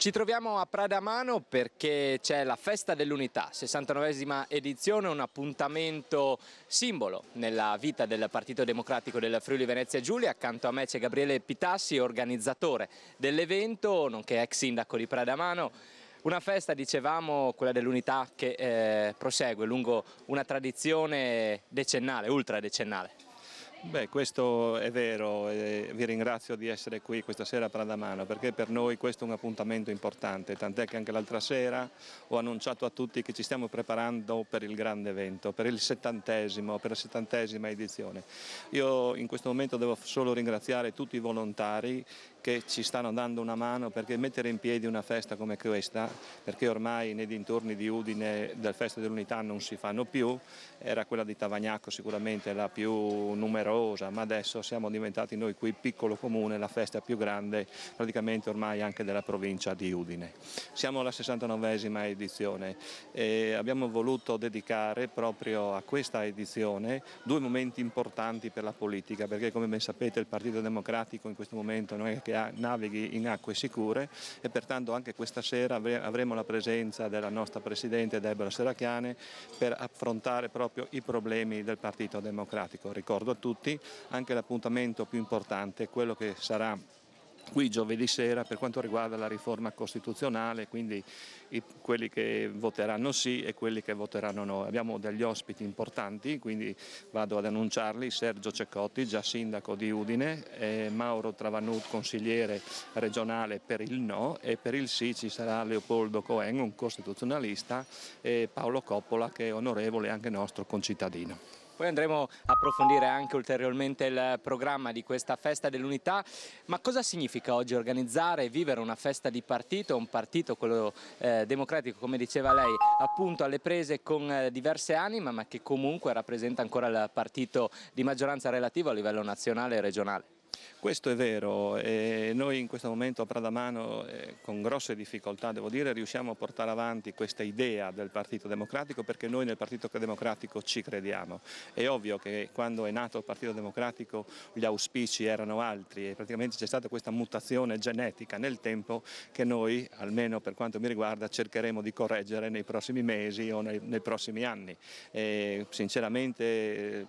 Ci troviamo a Pradamano perché c'è la Festa dell'Unità, 69esima edizione, un appuntamento simbolo nella vita del Partito Democratico del Friuli Venezia Giulia. Accanto a me c'è Gabriele Pitassi, organizzatore dell'evento, nonché ex sindaco di Pradamano. Una festa, dicevamo, quella dell'unità che eh, prosegue lungo una tradizione decennale, ultra decennale. Beh, questo è vero e eh, vi ringrazio di essere qui questa sera a Pradamano perché per noi questo è un appuntamento importante, tant'è che anche l'altra sera ho annunciato a tutti che ci stiamo preparando per il grande evento, per il settantesimo, per la settantesima edizione. Io in questo momento devo solo ringraziare tutti i volontari che ci stanno dando una mano perché mettere in piedi una festa come questa, perché ormai nei dintorni di Udine del Festa dell'Unità non si fanno più, era quella di Tavagnacco sicuramente la più numerosa, ma adesso siamo diventati noi qui piccolo comune, la festa più grande praticamente ormai anche della provincia di Udine. Siamo alla 69esima edizione e abbiamo voluto dedicare proprio a questa edizione due momenti importanti per la politica, perché come ben sapete il Partito Democratico in questo momento non è che che navighi in acque sicure e pertanto anche questa sera avremo la presenza della nostra Presidente Deborah Seracchiane per affrontare proprio i problemi del Partito Democratico. Ricordo a tutti anche l'appuntamento più importante, quello che sarà qui giovedì sera per quanto riguarda la riforma costituzionale, quindi i, quelli che voteranno sì e quelli che voteranno no. Abbiamo degli ospiti importanti, quindi vado ad annunciarli, Sergio Cecotti, già sindaco di Udine, eh, Mauro Travanut, consigliere regionale per il no e per il sì ci sarà Leopoldo Coen, un costituzionalista, e Paolo Coppola che è onorevole anche nostro concittadino. Poi andremo a approfondire anche ulteriormente il programma di questa festa dell'unità. Ma cosa significa oggi organizzare e vivere una festa di partito, un partito, quello eh, democratico, come diceva lei, appunto alle prese con eh, diverse anime, ma che comunque rappresenta ancora il partito di maggioranza relativa a livello nazionale e regionale? Questo è vero e noi in questo momento a Pradamano eh, con grosse difficoltà devo dire riusciamo a portare avanti questa idea del Partito Democratico perché noi nel Partito Democratico ci crediamo. È ovvio che quando è nato il Partito Democratico gli auspici erano altri e praticamente c'è stata questa mutazione genetica nel tempo che noi, almeno per quanto mi riguarda, cercheremo di correggere nei prossimi mesi o nei, nei prossimi anni. E, sinceramente eh,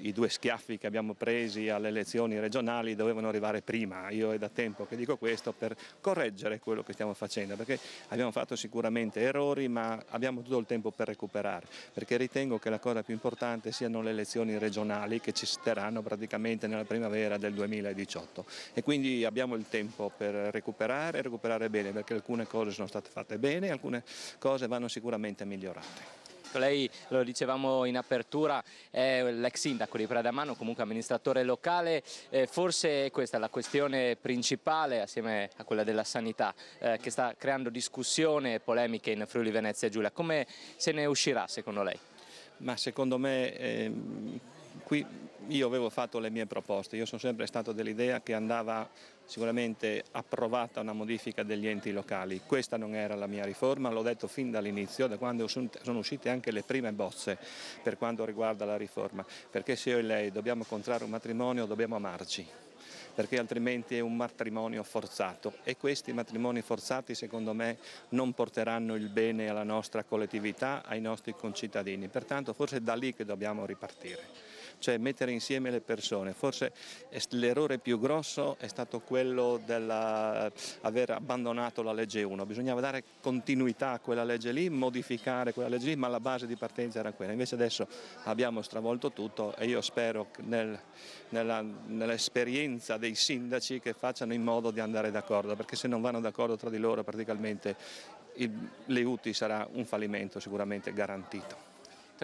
i due schiaffi che abbiamo presi alle elezioni regionali giornali dovevano arrivare prima, io è da tempo che dico questo per correggere quello che stiamo facendo, perché abbiamo fatto sicuramente errori ma abbiamo tutto il tempo per recuperare, perché ritengo che la cosa più importante siano le elezioni regionali che ci staranno praticamente nella primavera del 2018 e quindi abbiamo il tempo per recuperare e recuperare bene perché alcune cose sono state fatte bene e alcune cose vanno sicuramente migliorate. Ecco, lei, lo dicevamo in apertura, è l'ex sindaco di Pradamano, comunque amministratore locale. Eh, forse questa è la questione principale, assieme a quella della sanità, eh, che sta creando discussione e polemiche in Friuli Venezia Giulia. Come se ne uscirà secondo lei? Ma secondo me... Ehm, qui io avevo fatto le mie proposte, io sono sempre stato dell'idea che andava sicuramente approvata una modifica degli enti locali. Questa non era la mia riforma, l'ho detto fin dall'inizio, da quando sono uscite anche le prime bozze per quanto riguarda la riforma, perché se io e lei dobbiamo contrarre un matrimonio dobbiamo amarci perché altrimenti è un matrimonio forzato e questi matrimoni forzati secondo me non porteranno il bene alla nostra collettività, ai nostri concittadini, pertanto forse è da lì che dobbiamo ripartire cioè mettere insieme le persone. Forse l'errore più grosso è stato quello di aver abbandonato la legge 1, bisognava dare continuità a quella legge lì, modificare quella legge lì, ma la base di partenza era quella. Invece adesso abbiamo stravolto tutto e io spero nel, nell'esperienza dei sindaci che facciano in modo di andare d'accordo, perché se non vanno d'accordo tra di loro praticamente il, l'EUTI sarà un fallimento sicuramente garantito.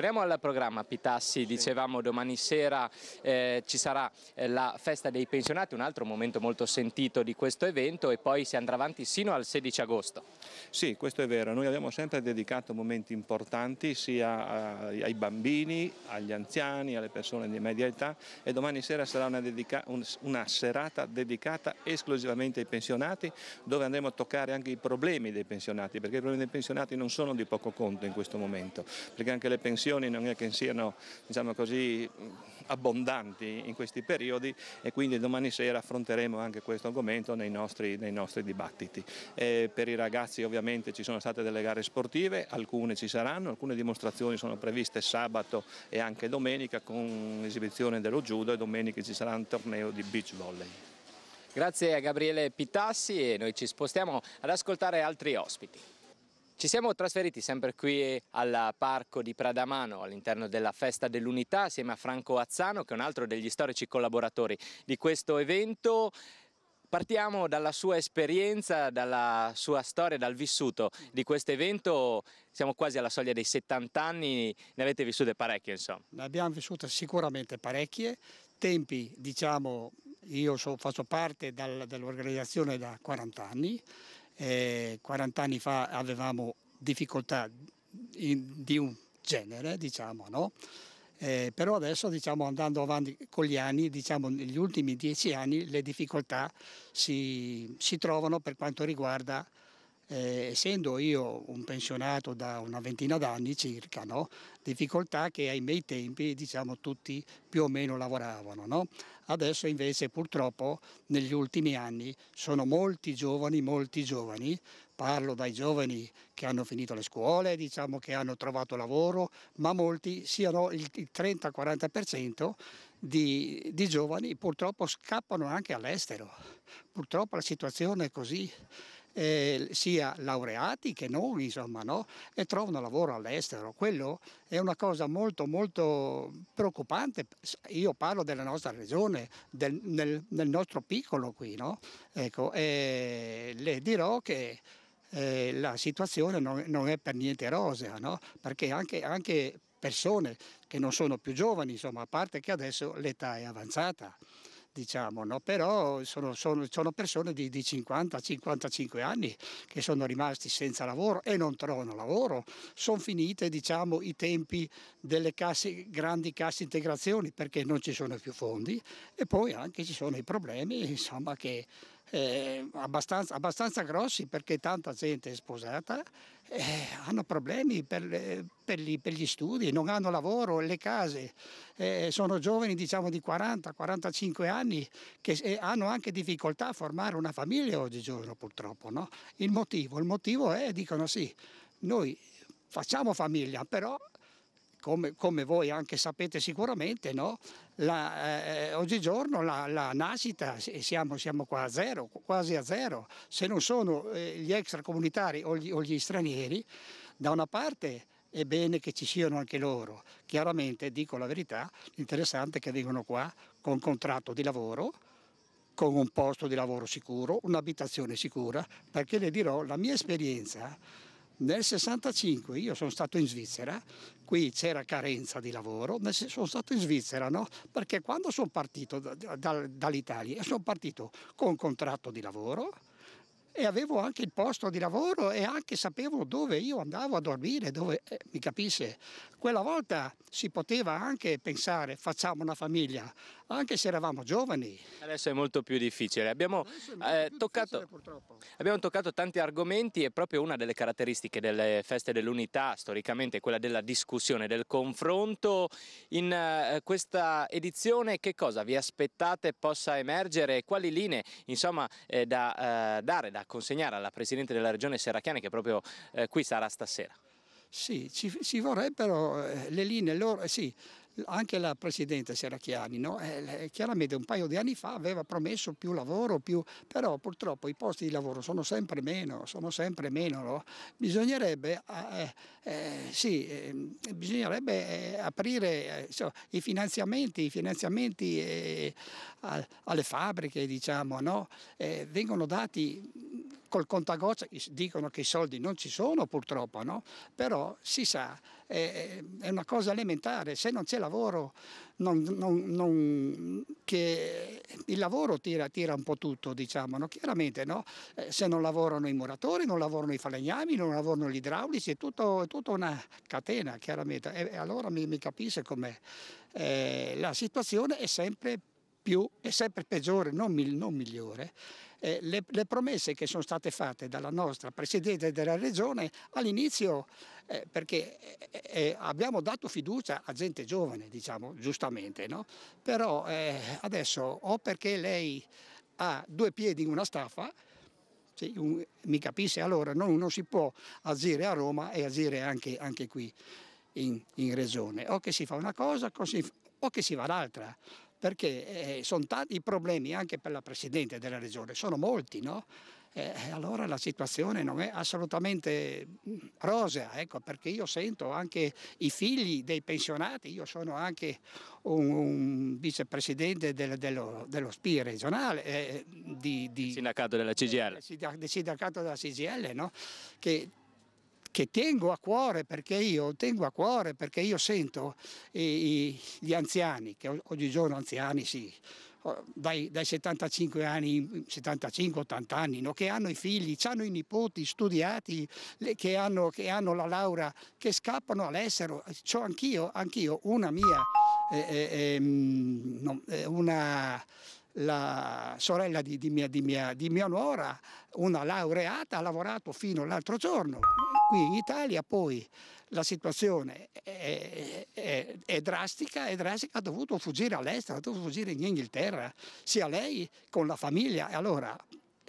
Torniamo al programma Pitassi, dicevamo domani sera eh, ci sarà eh, la festa dei pensionati, un altro momento molto sentito di questo evento e poi si andrà avanti sino al 16 agosto. Sì, questo è vero, noi abbiamo sempre dedicato momenti importanti sia eh, ai bambini, agli anziani, alle persone di media età e domani sera sarà una, dedica, una serata dedicata esclusivamente ai pensionati dove andremo a toccare anche i problemi dei pensionati perché i problemi dei pensionati non sono di poco conto in questo momento perché anche le pensioni condizioni non è che siano diciamo così, abbondanti in questi periodi e quindi domani sera affronteremo anche questo argomento nei nostri, nei nostri dibattiti. E eh, per i ragazzi ovviamente ci sono state delle gare sportive, alcune ci saranno, alcune dimostrazioni sono previste sabato e anche domenica con l'esibizione dello judo e domenica ci sarà un torneo di beach volley. Grazie a Gabriele Pitassi e noi ci spostiamo ad ascoltare altri ospiti. Ci siamo trasferiti sempre qui al parco di Pradamano all'interno della Festa dell'Unità assieme a Franco Azzano che è un altro degli storici collaboratori di questo evento. Partiamo dalla sua esperienza, dalla sua storia, dal vissuto di questo evento. Siamo quasi alla soglia dei 70 anni, ne avete vissute parecchie insomma. Ne abbiamo vissute sicuramente parecchie, tempi diciamo io so, faccio parte dal, dell'organizzazione da 40 anni eh, 40 anni fa avevamo difficoltà in, di un genere, diciamo, no? Eh, però adesso diciamo, andando avanti con gli anni, diciamo, negli ultimi dieci anni le difficoltà si, si trovano per quanto riguarda eh, essendo io un pensionato da una ventina d'anni circa, no? difficoltà che ai miei tempi diciamo, tutti più o meno lavoravano. No? Adesso invece purtroppo negli ultimi anni sono molti giovani, molti giovani, parlo dai giovani che hanno finito le scuole, diciamo che hanno trovato lavoro, ma molti siano il 30-40% di, di giovani purtroppo scappano anche all'estero. Purtroppo la situazione è così eh, sia laureati che non, insomma, no? e trovano lavoro all'estero. Quello è una cosa molto, molto preoccupante. Io parlo della nostra regione, del, nel, nel, nostro piccolo qui, no? Ecco, e le dirò che eh, la situazione non, non, è per niente rosea, no? Perché anche, anche persone che non sono più giovani, insomma, a parte che adesso l'età è avanzata diciamo, no? però sono, sono, sono persone di, di 50-55 anni che sono rimasti senza lavoro e non trovano lavoro, sono finite diciamo, i tempi delle casse, grandi casse integrazioni perché non ci sono più fondi e poi anche ci sono i problemi insomma, che eh, abbastanza, abbastanza, grossi perché tanta gente è sposata, eh, hanno problemi per, per, gli, per, gli, studi, non hanno lavoro, le case, eh, sono giovani diciamo di 40-45 anni che eh, hanno anche difficoltà a formare una famiglia oggigiorno purtroppo. No? Il, motivo, il motivo è, dicono sì, noi facciamo famiglia, però come, come voi anche sapete sicuramente, no? la, eh, eh oggigiorno la, la nascita siamo, siamo qua a zero, quasi a zero, se non sono eh, gli extracomunitari o gli, o gli stranieri, da una parte è bene che ci siano anche loro. Chiaramente, dico la verità, l'interessante è che vengono qua con contratto di lavoro, con un posto di lavoro sicuro, un'abitazione sicura, perché le dirò la mia esperienza nel 65 io sono stato in Svizzera, qui c'era carenza di lavoro, ma sono stato in Svizzera no? perché quando sono partito da, da, dall'Italia sono partito con contratto di lavoro e avevo anche il posto di lavoro e anche sapevo dove io andavo a dormire, dove, eh, mi capisce? Quella volta si poteva anche pensare facciamo una famiglia, anche se eravamo giovani. Adesso è molto più difficile. Abbiamo, eh, molto eh, più toccato, difficile, abbiamo toccato tanti argomenti e proprio una delle caratteristiche delle feste dell'unità storicamente è quella della discussione, del confronto. In eh, questa edizione che cosa vi aspettate possa emergere? Quali linee insomma, eh, da eh, dare, da consegnare alla Presidente della Regione Serracchiani che proprio eh, qui sarà stasera? Sì, ci, ci vorrebbero le linee, loro, sì, anche la Presidente Seracchiani no? eh, chiaramente un paio di anni fa aveva promesso più lavoro, più... però purtroppo i posti di lavoro sono sempre meno, sono sempre meno no? bisognerebbe, eh, eh, eh sì, ehm, bisognerebbe eh, aprire insomma, eh, i finanziamenti, i finanziamenti alle fabbriche diciamo, no? vengono dati col contagoccia dicono che i soldi non ci sono purtroppo, no? però si sa, è, è, una cosa elementare, se non c'è lavoro, non, non, non, il lavoro tira, tira, un po' tutto, diciamo, no? chiaramente no? Eh, se non lavorano i muratori, non lavorano i falegnami, non lavorano gli idraulici, è, tutto, è tutta una catena chiaramente e allora mi, mi capisce com'è. Eh, la situazione è sempre più più e sempre peggiore, non, non migliore, eh, le, le, promesse che sono state fatte dalla nostra Presidente della Regione all'inizio, eh, perché eh, eh abbiamo dato fiducia a gente giovane, diciamo, giustamente, no? però eh, adesso o perché lei ha due piedi in una staffa, sì, un, mi capisce, allora non, non, si può agire a Roma e agire anche, anche qui in, in regione, o che si fa una cosa o che si va l'altra perché eh, sono tanti i problemi anche per la Presidente della Regione, sono molti, no? Eh, eh allora la situazione non è assolutamente rosea, ecco, perché io sento anche i figli dei pensionati, io sono anche un, un vicepresidente del, dello, dello, SPI regionale, eh, di, di, sindacato della CGL, eh, sindacato della CGL no? che che tengo a cuore perché io, tengo a cuore perché io sento i, i, gli anziani, che oggigiorno anziani sì, dai, dai 75 anni, 75-80 anni, no? che hanno i figli, hanno i nipoti studiati, che hanno, che hanno la laurea, che scappano all'estero. Ho anch'io, anch'io una mia, eh, eh, ehm, eh una la sorella di, di, mia, di, mia, di mia nuora, una laureata, ha lavorato fino all'altro giorno qui in Italia, poi la situazione è, è, è, drastica, è drastica, ha dovuto fuggire all'estero, ha dovuto fuggire in Inghilterra, sia lei con la famiglia. E allora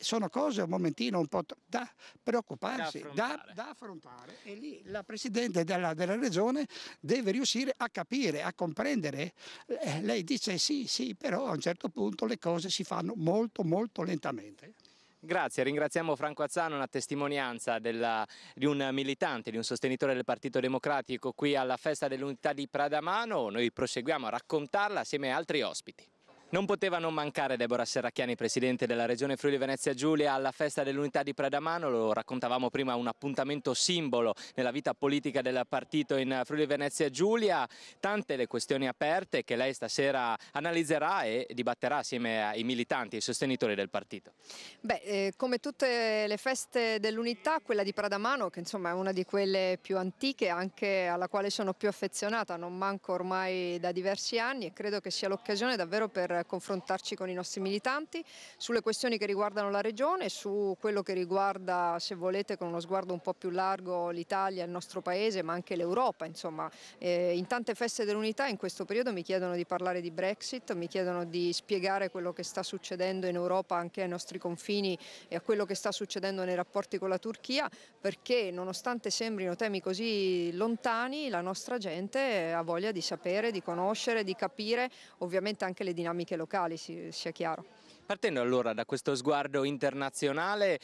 sono cose un momentino un po' da preoccuparsi, da affrontare, da, da affrontare e lì la Presidente della, della, Regione deve riuscire a capire, a comprendere. Eh, lei dice sì, sì, però a un certo punto le cose si fanno molto, molto lentamente. Grazie, ringraziamo Franco Azzano, una testimonianza della, di un militante, di un sostenitore del Partito Democratico qui alla Festa dell'Unità di Pradamano. Noi proseguiamo a raccontarla assieme ad altri ospiti. Non poteva non mancare Deborah Serracchiani, presidente della Regione Friuli Venezia Giulia, alla festa dell'unità di Pradamano, lo raccontavamo prima, un appuntamento simbolo nella vita politica del partito in Friuli Venezia Giulia, tante le questioni aperte che lei stasera analizzerà e dibatterà assieme ai militanti, ai sostenitori del partito. Beh, eh, come tutte le feste dell'unità, quella di Pradamano, che insomma è una di quelle più antiche, anche alla quale sono più affezionata, non manco ormai da diversi anni e credo che sia l'occasione davvero per per confrontarci con i nostri militanti sulle questioni che riguardano la regione, su quello che riguarda, se volete, con uno sguardo un po' più largo l'Italia, il nostro paese, ma anche l'Europa. Insomma, eh, in tante feste dell'unità in questo periodo mi chiedono di parlare di Brexit, mi chiedono di spiegare quello che sta succedendo in Europa anche ai nostri confini e a quello che sta succedendo nei rapporti con la Turchia, perché nonostante sembrino temi così lontani, la nostra gente ha voglia di sapere, di conoscere, di capire ovviamente anche le dinamiche anche locali, sia chiaro. Partendo allora da questo sguardo internazionale,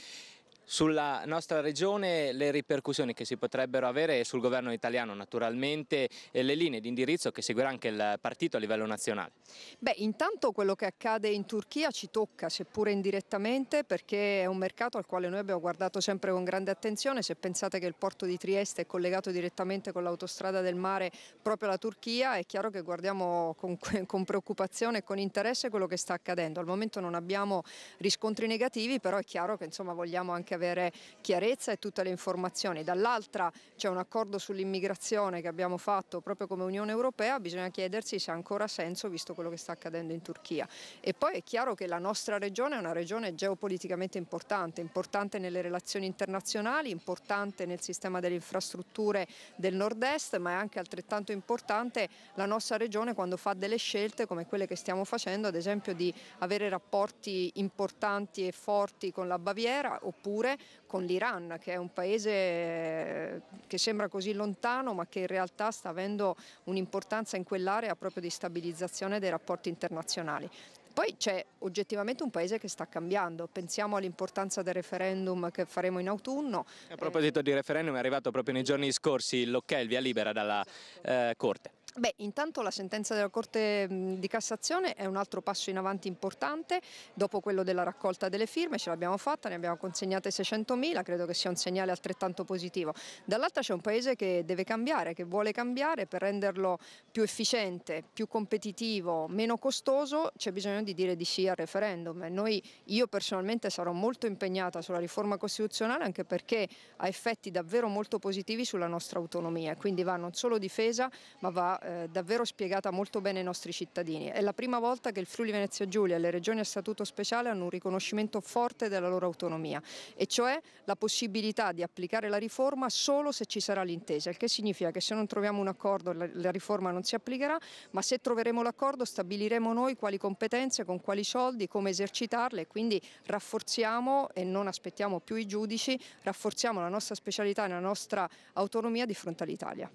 sulla nostra regione le ripercussioni che si potrebbero avere sul governo italiano naturalmente e le linee di indirizzo che seguirà anche il partito a livello nazionale? Beh intanto quello che accade in Turchia ci tocca seppure indirettamente perché è un mercato al quale noi abbiamo guardato sempre con grande attenzione se pensate che il porto di Trieste è collegato direttamente con l'autostrada del mare proprio alla Turchia è chiaro che guardiamo con, con preoccupazione e con interesse quello che sta accadendo al momento non abbiamo riscontri negativi però è chiaro che insomma vogliamo anche avere chiarezza e tutte le informazioni. Dall'altra c'è un accordo sull'immigrazione che abbiamo fatto proprio come Unione Europea, bisogna chiedersi se ha ancora senso visto quello che sta accadendo in Turchia. E poi è chiaro che la nostra regione è una regione geopoliticamente importante, importante nelle relazioni internazionali, importante nel sistema delle infrastrutture del nord-est, ma è anche altrettanto importante la nostra regione quando fa delle scelte come quelle che stiamo facendo, ad esempio di avere rapporti importanti e forti con la Baviera oppure oppure con l'Iran, che è un paese eh, che sembra così lontano ma che in realtà sta avendo un'importanza in quell'area proprio di stabilizzazione dei rapporti internazionali. Poi c'è oggettivamente un paese che sta cambiando, pensiamo all'importanza del referendum che faremo in autunno. A proposito di referendum è arrivato proprio nei giorni scorsi l'ok, il via libera dalla eh, Corte. Beh, intanto la sentenza della Corte di Cassazione è un altro passo in avanti importante, dopo quello della raccolta delle firme ce l'abbiamo fatta, ne abbiamo consegnate 600.000, credo che sia un segnale altrettanto positivo. Dall'altra c'è un paese che deve cambiare, che vuole cambiare per renderlo più efficiente, più competitivo, meno costoso, c'è bisogno di dire di sì al referendum. Noi, io personalmente sarò molto impegnata sulla riforma costituzionale anche perché ha effetti davvero molto positivi sulla nostra autonomia, quindi va non solo difesa ma va eh, davvero spiegata molto bene ai nostri cittadini. È la prima volta che il Friuli Venezia Giulia e le regioni a statuto speciale hanno un riconoscimento forte della loro autonomia e cioè la possibilità di applicare la riforma solo se ci sarà l'intesa, il che significa che se non troviamo un accordo la, la riforma non si applicherà, ma se troveremo l'accordo stabiliremo noi quali competenze, con quali soldi, come esercitarle e quindi rafforziamo e non aspettiamo più i giudici, rafforziamo la nostra specialità e la nostra autonomia di fronte all'Italia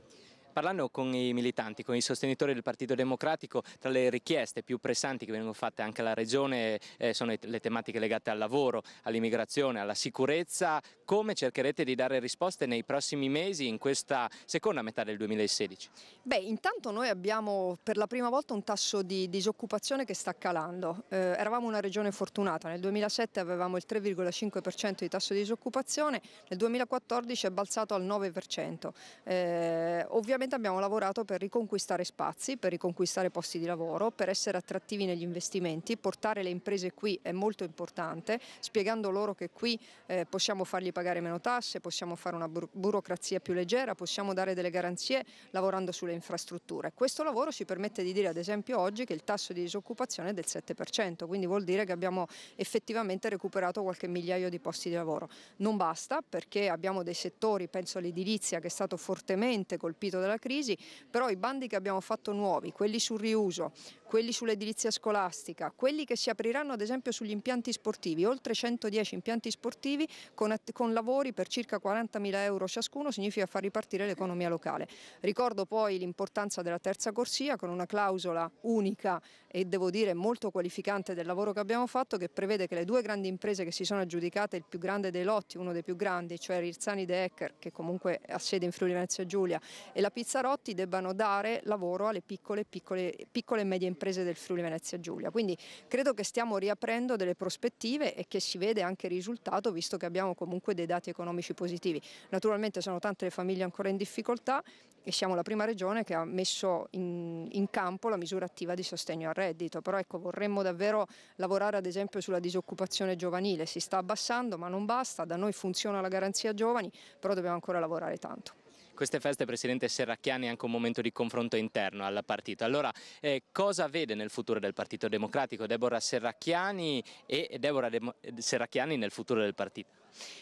parlando con i militanti, con i sostenitori del Partito Democratico, tra le richieste più pressanti che vengono fatte anche alla Regione eh, sono le tematiche legate al lavoro, all'immigrazione, alla sicurezza. Come cercherete di dare risposte nei prossimi mesi, in questa seconda metà del 2016? Beh, intanto noi abbiamo per la prima volta un tasso di disoccupazione che sta calando. Eh, eravamo una regione fortunata, nel 2007 avevamo il 3,5% di tasso di disoccupazione, nel 2014 è balzato al 9%. Eh, ovviamente sicuramente abbiamo lavorato per riconquistare spazi, per riconquistare posti di lavoro, per essere attrattivi negli investimenti, portare le imprese qui è molto importante, spiegando loro che qui eh, possiamo fargli pagare meno tasse, possiamo fare una buro burocrazia più leggera, possiamo dare delle garanzie lavorando sulle infrastrutture. Questo lavoro ci permette di dire ad esempio oggi che il tasso di disoccupazione è del 7%, quindi vuol dire che abbiamo effettivamente recuperato qualche migliaio di posti di lavoro. Non basta perché abbiamo dei settori, penso all'edilizia che è stato fortemente colpito dalla della crisi, però i bandi che abbiamo fatto nuovi, quelli sul riuso, quelli sull'edilizia scolastica, quelli che si apriranno ad esempio sugli impianti sportivi, oltre 110 impianti sportivi con, con lavori per circa 40.000 euro ciascuno, significa far ripartire l'economia locale. Ricordo poi l'importanza della terza corsia con una clausola unica e devo dire molto qualificante del lavoro che abbiamo fatto che prevede che le due grandi imprese che si sono aggiudicate il più grande dei lotti, uno dei più grandi, cioè Rizzani De Ecker che comunque ha sede in Friuli Venezia Giulia e la Pizzarotti debbano dare lavoro alle piccole, piccole, piccole e medie imprese del Friuli Venezia Giulia. Quindi credo che stiamo riaprendo delle prospettive e che si vede anche il risultato visto che abbiamo comunque dei dati economici positivi. Naturalmente sono tante le famiglie ancora in difficoltà e siamo la prima regione che ha messo in, in campo la misura attiva di sostegno al reddito, però ecco, vorremmo davvero lavorare ad esempio sulla disoccupazione giovanile, si sta abbassando ma non basta, da noi funziona la garanzia giovani, però dobbiamo ancora lavorare tanto queste feste, Presidente Serracchiani, è anche un momento di confronto interno al partito. Allora, eh, cosa vede nel futuro del Partito Democratico Deborah Serracchiani e Deborah De Serracchiani nel futuro del partito?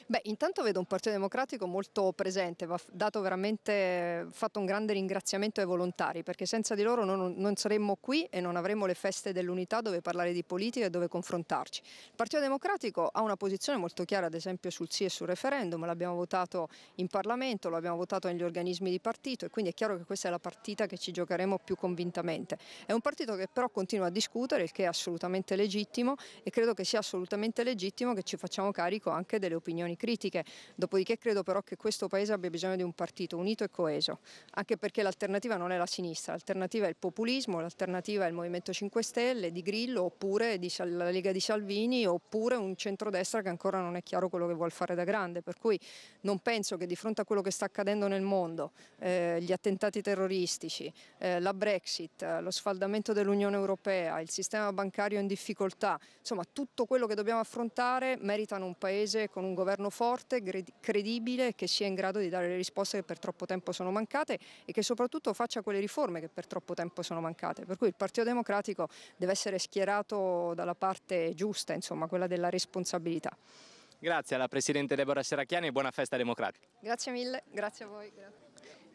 Beh, intanto vedo un Partito Democratico molto presente, va dato veramente fatto un grande ringraziamento ai volontari, perché senza di loro non, non saremmo qui e non avremmo le feste dell'unità dove parlare di politica e dove confrontarci. Il Partito Democratico ha una posizione molto chiara, ad esempio sul sì e sul referendum, l'abbiamo votato in Parlamento, l'abbiamo votato negli organismi di partito e quindi è chiaro che questa è la partita che ci giocheremo più convintamente. È un partito che però continua a discutere, il che è assolutamente legittimo e credo che sia assolutamente legittimo che ci facciamo carico anche delle opinioni critiche, dopodiché credo però che questo Paese abbia bisogno di un partito unito e coeso, anche perché l'alternativa non è la sinistra, l'alternativa è il populismo, l'alternativa è il Movimento 5 Stelle, di Grillo oppure di la Lega di Salvini oppure un centrodestra che ancora non è chiaro quello che vuole fare da grande, per cui non penso che di fronte a quello che sta accadendo nel mondo, eh, gli attentati terroristici, eh, la Brexit, eh, lo sfaldamento dell'Unione Europea, il sistema bancario in difficoltà, insomma tutto quello che dobbiamo affrontare meritano un Paese con un un governo forte, credibile, che sia in grado di dare le risposte che per troppo tempo sono mancate e che soprattutto faccia quelle riforme che per troppo tempo sono mancate. Per cui il Partito Democratico deve essere schierato dalla parte giusta, insomma, quella della responsabilità. Grazie alla Presidente Deborah Seracchiani e buona festa democratica. Grazie mille, grazie a voi. Grazie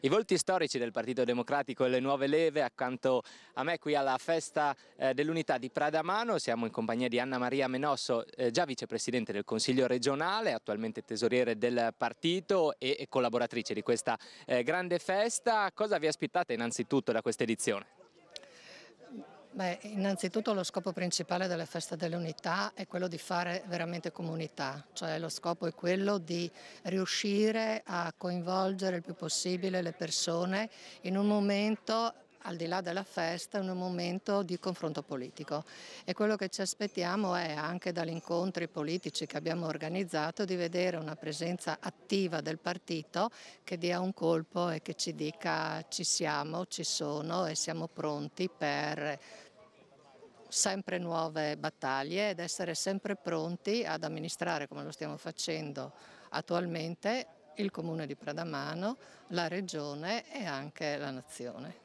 i volti storici del Partito Democratico e le nuove leve accanto a me qui alla festa eh, dell'unità di Pradamano, siamo in compagnia di Anna Maria Menosso, eh, già vicepresidente del Consiglio regionale, attualmente tesoriere del partito e, collaboratrice di questa eh, grande festa. Cosa vi aspettate innanzitutto da questa edizione? Beh, innanzitutto lo scopo principale della Festa dell'Unità è quello di fare veramente comunità, cioè lo scopo è quello di riuscire a coinvolgere il più possibile le persone in un momento al di là della festa, un momento di confronto politico e quello che ci aspettiamo è anche dagli incontri politici che abbiamo organizzato di vedere una presenza attiva del partito che dia un colpo e che ci dica ci siamo, ci sono e siamo pronti per sempre nuove battaglie ed essere sempre pronti ad amministrare come lo stiamo facendo attualmente il comune di Pradamano, la regione e anche la nazione.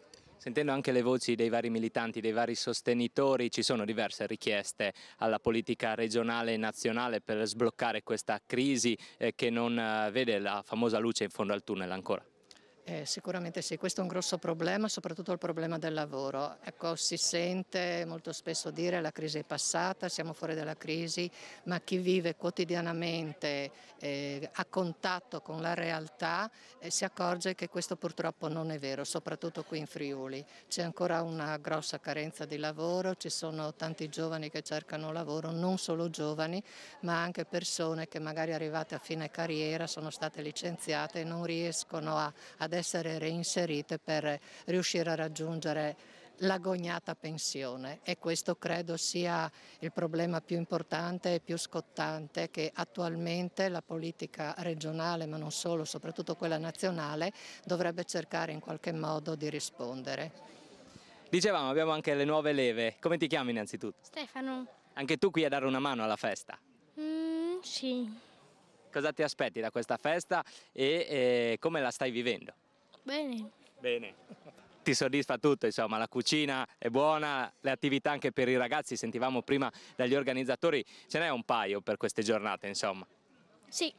Sentendo anche le voci dei vari militanti, dei vari sostenitori, ci sono diverse richieste alla politica regionale e nazionale per sbloccare questa crisi eh, che non eh, vede la famosa luce in fondo al tunnel ancora. Eh, sicuramente sì, questo è un grosso problema, soprattutto il problema del lavoro. Ecco, si sente molto spesso dire che la crisi è passata, siamo fuori dalla crisi, ma chi vive quotidianamente eh, a contatto con la realtà eh, si accorge che questo purtroppo non è vero, soprattutto qui in Friuli. C'è ancora una grossa carenza di lavoro, ci sono tanti giovani che cercano lavoro, non solo giovani, ma anche persone che magari arrivate a fine carriera sono state licenziate e non riescono a, ad essere reinserite per riuscire a raggiungere l'agognata pensione e questo credo sia il problema più importante e più scottante che attualmente la politica regionale, ma non solo, soprattutto quella nazionale, dovrebbe cercare in qualche modo di rispondere. Dicevamo, abbiamo anche le nuove leve. Come ti chiami innanzitutto? Stefano. Anche tu qui a dare una mano alla festa? Mm, sì. Cosa ti aspetti da questa festa e eh, come la stai vivendo? Bene. Bene. Ti soddisfa tutto, insomma, la cucina è buona, le attività anche per i ragazzi, sentivamo prima dagli organizzatori, ce n'è un paio per queste giornate, insomma. Sì.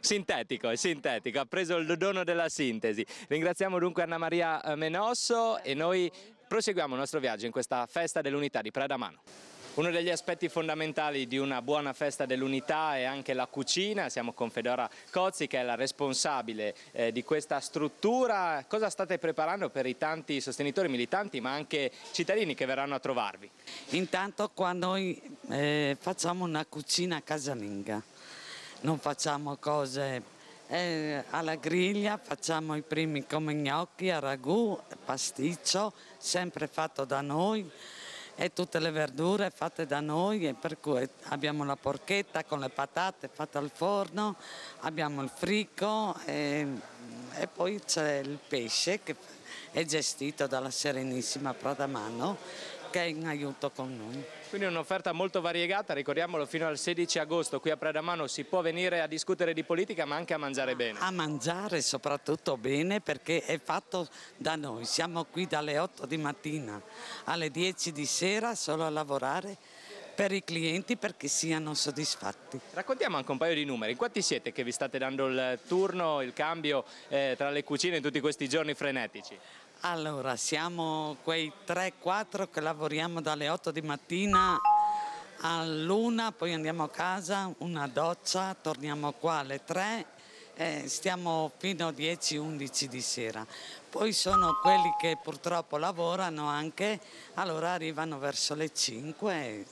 Sintetico, è sintetico, ha preso il dono della sintesi. Ringraziamo dunque Anna Maria eh, Menosso e noi proseguiamo il nostro viaggio in questa festa dell'unità di Pradamano. Uno degli aspetti fondamentali di una buona festa dell'unità è anche la cucina, siamo con Fedora Cozzi che è la responsabile eh, di questa struttura. Cosa state preparando per i tanti sostenitori militanti ma anche cittadini che verranno a trovarvi? Intanto qua noi eh, facciamo una cucina casalinga, non facciamo cose eh, alla griglia, facciamo i primi come gnocchi, a ragù, pasticcio, sempre fatto da noi e tutte le verdure fatte da noi per cui abbiamo la porchetta con le patate fatte al forno, abbiamo il frico e, e poi c'è il pesce che è gestito dalla Serenissima Pradamano che è in aiuto con noi. Quindi un'offerta molto variegata, ricordiamolo, fino al 16 agosto qui a Predamano si può venire a discutere di politica ma anche a mangiare bene. A mangiare soprattutto bene perché è fatto da noi, siamo qui dalle 8 di mattina alle 10 di sera solo a lavorare per i clienti perché siano soddisfatti. Raccontiamo anche un paio di numeri, quanti siete che vi state dando il turno, il cambio eh, tra le cucine in tutti questi giorni frenetici? Allora, siamo quei 3-4 che lavoriamo dalle 8 di mattina all'una, poi andiamo a casa, una doccia, torniamo qua alle 3 e stiamo fino alle 10-11 di sera. Poi sono quelli che purtroppo lavorano anche, allora arrivano verso le 5 e,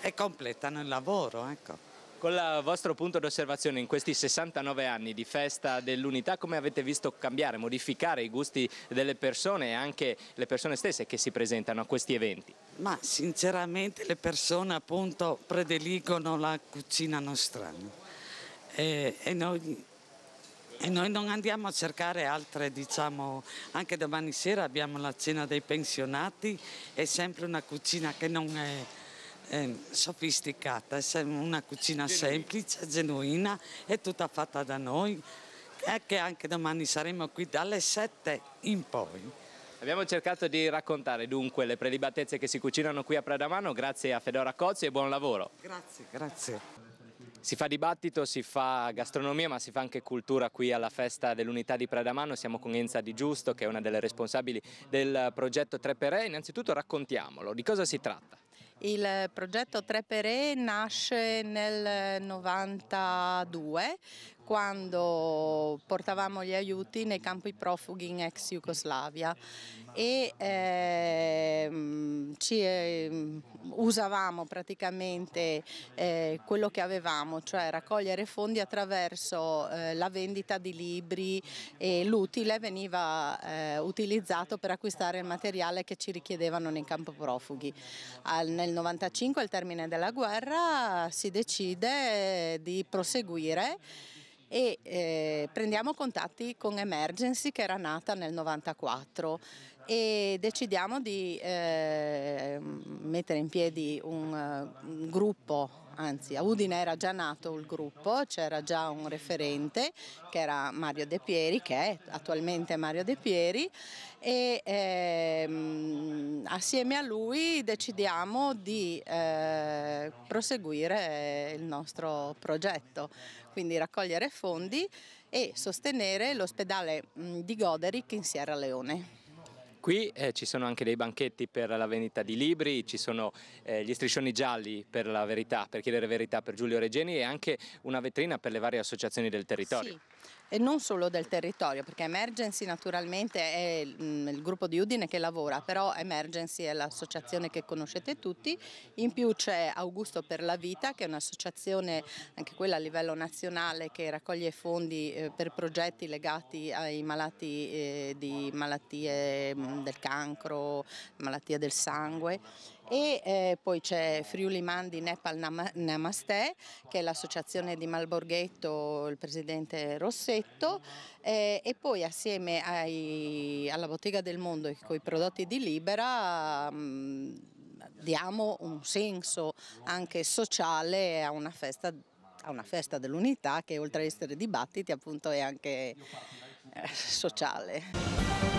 e completano il lavoro. Ecco con il vostro punto d'osservazione in questi 69 anni di festa dell'unità, come avete visto cambiare, modificare i gusti delle persone e anche le persone stesse che si presentano a questi eventi? Ma sinceramente le persone appunto prediligono la cucina nostrana e, e noi e noi non andiamo a cercare altre, diciamo, anche domani sera abbiamo la cena dei pensionati, è sempre una cucina che non è eh, sofisticata, è una cucina semplice, genuina, è tutta fatta da noi e che anche domani saremo qui dalle 7 in poi. Abbiamo cercato di raccontare dunque le prelibatezze che si cucinano qui a Pradamano, grazie a Fedora Cozzi e buon lavoro. Grazie, grazie. Si fa dibattito, si fa gastronomia ma si fa anche cultura qui alla festa dell'unità di Pradamano, siamo con Enza Di Giusto che è una delle responsabili del progetto 3 per E, innanzitutto raccontiamolo, di cosa si tratta? Il progetto Trepere nasce nel 1992 quando portavamo gli aiuti nei campi profughi in ex Jugoslavia e eh, ci, eh, usavamo praticamente eh, quello che avevamo, cioè raccogliere fondi attraverso eh, la vendita di libri e l'utile veniva eh, utilizzato per acquistare il materiale che ci richiedevano nei campi profughi. Al, nel 1995, al termine della guerra, si decide di proseguire e eh, prendiamo contatti con Emergency che era nata nel 94 e decidiamo di eh, mettere in piedi un, un gruppo anzi a Udine era già nato il gruppo, c'era già un referente che era Mario De Pieri, che è attualmente Mario De Pieri e ehm, assieme a lui decidiamo di eh, proseguire il nostro progetto, quindi raccogliere fondi e sostenere l'ospedale di Goderic in Sierra Leone. Qui eh, ci sono anche dei banchetti per la vendita di libri, ci sono eh, gli striscioni gialli per la verità, per chiedere verità per Giulio Regeni e anche una vetrina per le varie associazioni del territorio. Sì e non solo del territorio, perché Emergency naturalmente è mm, il gruppo di Udine che lavora, però Emergency è l'associazione che conoscete tutti, in più c'è Augusto per la Vita che è un'associazione anche quella a livello nazionale che raccoglie fondi eh, per progetti legati ai malati eh, di malattie mm, del cancro, malattie del sangue e eh, poi c'è Friuli Mandi Nepal Namaste che è l'associazione di Malborghetto, il presidente Rossetto eh, e poi assieme ai, alla Bottega del Mondo con i prodotti di Libera mh, mm, diamo un senso anche sociale a una festa a una festa dell'unità che oltre ad essere dibattiti appunto è anche eh, sociale.